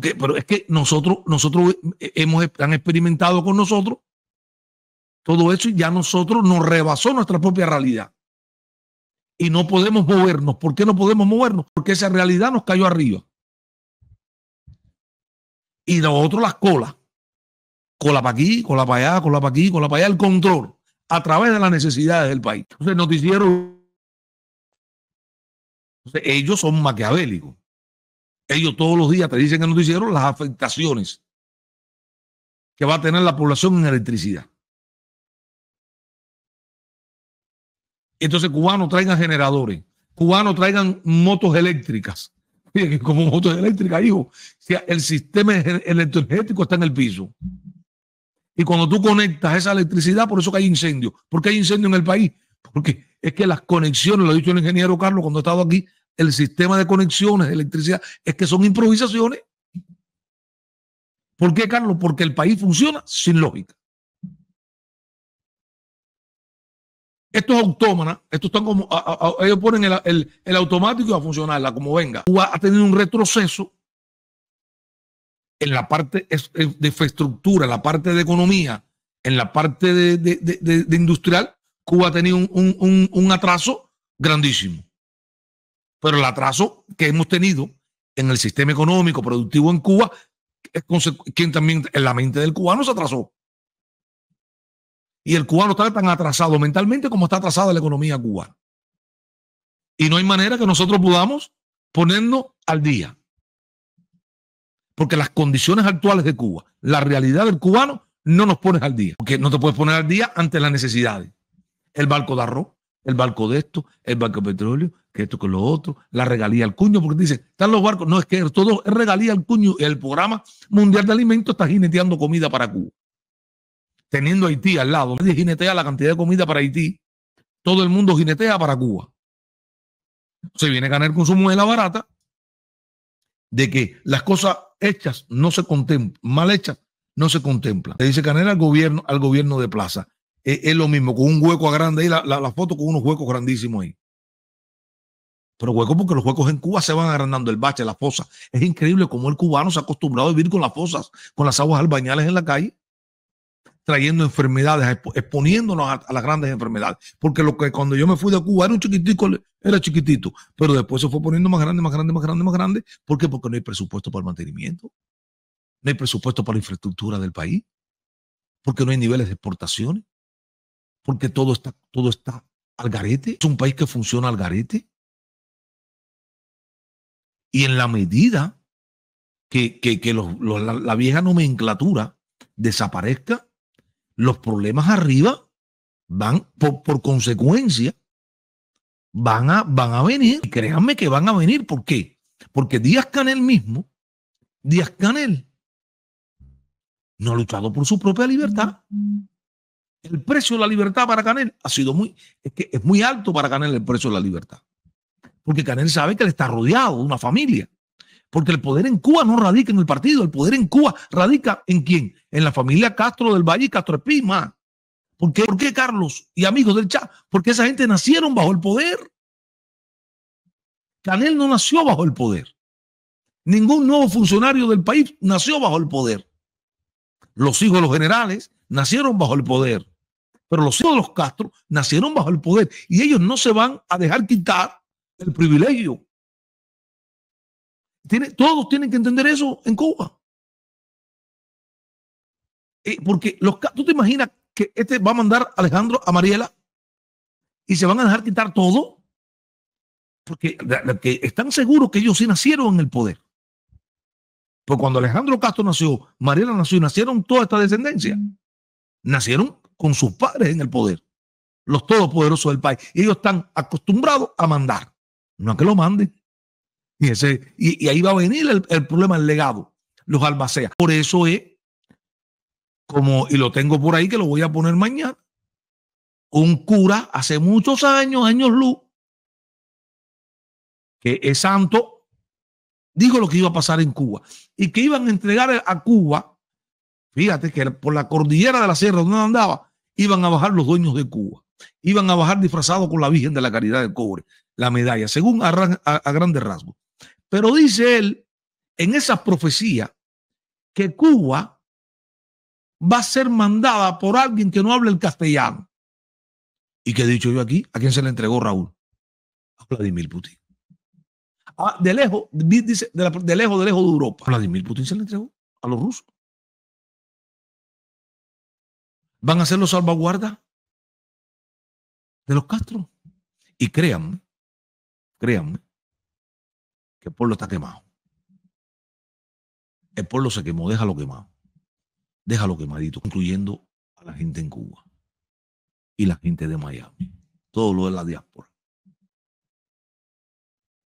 pero es que nosotros, nosotros hemos, han experimentado con nosotros todo eso y ya nosotros nos rebasó nuestra propia realidad. Y no podemos movernos. ¿Por qué no podemos movernos? Porque esa realidad nos cayó arriba. Y nosotros las colas. Cola para aquí, cola para allá, cola para aquí, cola para allá, el control a través de las necesidades del país. Entonces, nos hicieron... ellos son maquiavélicos. Ellos todos los días te dicen que el noticiero las afectaciones que va a tener la población en electricidad. Entonces cubanos traigan generadores, cubanos traigan motos eléctricas. Miren, como motos eléctricas, hijo, el sistema electroenergético está en el piso. Y cuando tú conectas esa electricidad, por eso que hay incendio. ¿Por qué hay incendio en el país? Porque es que las conexiones, lo ha dicho el ingeniero Carlos cuando ha estado aquí, el sistema de conexiones de electricidad, es que son improvisaciones. ¿Por qué, Carlos? Porque el país funciona sin lógica. Estos autómanos, están como, ellos ponen el, el, automático a funcionarla como venga. Cuba ha tenido un retroceso en la parte de infraestructura, en la parte de economía, en la parte de, de, industrial. Cuba ha tenido un atraso grandísimo. Pero el atraso que hemos tenido en el sistema económico productivo en Cuba, quien también en la mente del cubano se atrasó. Y el cubano está tan atrasado mentalmente como está atrasada la economía cubana. Y no hay manera que nosotros podamos ponernos al día. Porque las condiciones actuales de Cuba, la realidad del cubano, no nos pones al día. Porque no te puedes poner al día ante las necesidades. El barco de arroz, el barco de esto, el barco de petróleo, que esto que lo otro, la regalía al cuño, porque dice están los barcos, no es que todo es regalía al cuño, el programa mundial de alimentos está jineteando comida para Cuba. Teniendo Haití al lado, nadie jinetea la cantidad de comida para Haití, todo el mundo jinetea para Cuba. Se viene a ganar con su la barata de que las cosas hechas no se contemplan, mal hechas no se contemplan. Le dice ganar al gobierno, al gobierno de Plaza es, lo mismo, con un hueco grande ahí, la, foto con unos huecos grandísimos ahí. Pero hueco porque los huecos en Cuba se van agrandando, el bache, la fosas. Es increíble cómo el cubano se ha acostumbrado a vivir con las fosas, con las aguas albañales en la calle, trayendo enfermedades, exponiéndonos a, las grandes enfermedades. Porque lo que cuando yo me fui de Cuba era un chiquitico, era chiquitito, pero después se fue poniendo más grande, más grande, más grande, más grande. ¿Por qué? Porque no hay presupuesto para el mantenimiento no hay presupuesto para la infraestructura del país, porque no hay niveles de exportaciones, porque todo está, todo está al garete. Es un país que funciona al garete. Y en la medida que, la, vieja nomenclatura desaparezca, los problemas arriba van, por, consecuencia, van a, van a venir. Y créanme que van a venir. ¿Por qué? Porque Díaz Canel mismo, Díaz Canel, no ha luchado por su propia libertad. Mm el precio de la libertad para Canel ha sido muy, es que es muy alto para Canel el precio de la libertad. Porque Canel sabe que él está rodeado de una familia. Porque el poder en Cuba no radica en el partido, el poder en Cuba radica en quién? En la familia Castro del Valle y Castro Espima. porque qué, Carlos y amigos del chat? Porque esa gente nacieron bajo el poder. Canel no nació bajo el poder. Ningún nuevo funcionario del país nació bajo el poder. Los hijos de los generales nacieron bajo el poder. Pero los hijos de los Castro nacieron bajo el poder y ellos no se van a dejar quitar el privilegio. todos tienen que entender eso en Cuba. Eh, porque los, tú te imaginas que este va a mandar a Alejandro a Mariela y se van a dejar quitar todo. Porque están seguros que ellos sí nacieron en el poder. Porque cuando Alejandro Castro nació, Mariela nació y nacieron toda esta descendencia. Nacieron con sus padres en el poder, los todopoderosos del país. Y ellos están acostumbrados a mandar, no a que lo manden. Y, ese, y, ahí va a venir el, problema, el legado, los albaceas. Por eso es, como, y lo tengo por ahí que lo voy a poner mañana, un cura hace muchos años, años luz, que es santo, dijo lo que iba a pasar en Cuba y que iban a entregar a Cuba Fíjate que por la cordillera de la sierra donde andaba, iban a bajar los dueños de Cuba. Iban a bajar disfrazados con la Virgen de la Caridad del Cobre, la medalla, según a, a, grandes rasgos. Pero dice él en esa profecía que Cuba va a ser mandada por alguien que no hable el castellano. ¿Y qué he dicho yo aquí? ¿A quién se le entregó Raúl? A Vladimir Putin. Ah, de lejos, de, de, lejos, de lejos de Europa. Vladimir Putin se le entregó a los rusos. van a ser los salvaguardas de los castros? Y créanme, créanme, que el pueblo está quemado. El pueblo se quemó, déjalo quemado. Déjalo quemadito, incluyendo a la gente en Cuba y la gente de Miami, todo lo de la diáspora.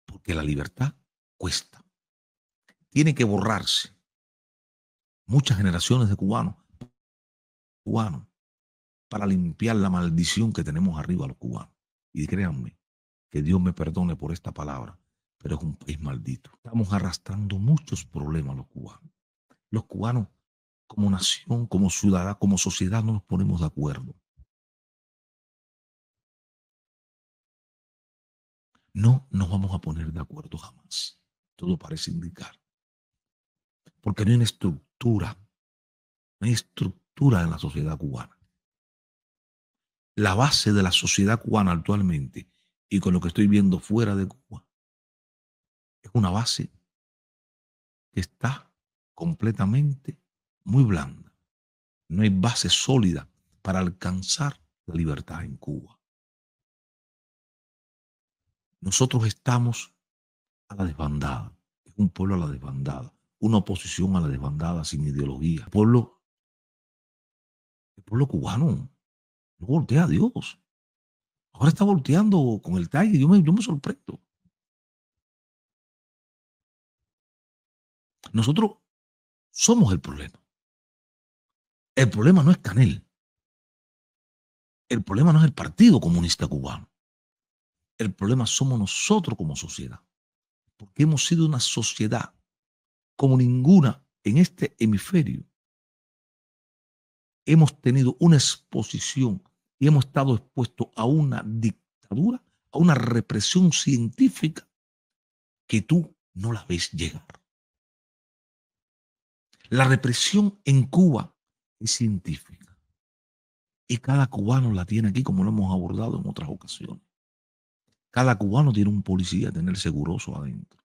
Porque la libertad cuesta. Tiene que borrarse muchas generaciones de cubanos, cubanos, para limpiar la maldición que tenemos arriba a los cubanos. Y créanme, que Dios me perdone por esta palabra, pero es un país maldito. Estamos arrastrando muchos problemas los cubanos. Los cubanos, como nación, como ciudad, como sociedad, no nos ponemos de acuerdo. No nos vamos a poner de acuerdo jamás. Todo parece indicar. Porque no hay una estructura, no hay estructura en la sociedad cubana la base de la sociedad cubana actualmente y con lo que estoy viendo fuera de Cuba, es una base que está completamente muy blanda. No hay base sólida para alcanzar la libertad en Cuba. Nosotros estamos a la desbandada, es un pueblo a la desbandada, una oposición a la desbandada sin ideología. pueblo, el pueblo cubano yo volteé a Dios. Ahora está volteando con el tag y me, yo me sorprendo. Nosotros somos el problema. El problema no es Canel. El problema no es el Partido Comunista Cubano. El problema somos nosotros como sociedad. Porque hemos sido una sociedad como ninguna en este hemisferio. Hemos tenido una exposición y hemos estado expuestos a una dictadura, a una represión científica que tú no la ves llegar. La represión en Cuba es científica y cada cubano la tiene aquí como lo hemos abordado en otras ocasiones. Cada cubano tiene un policía a tener seguroso adentro.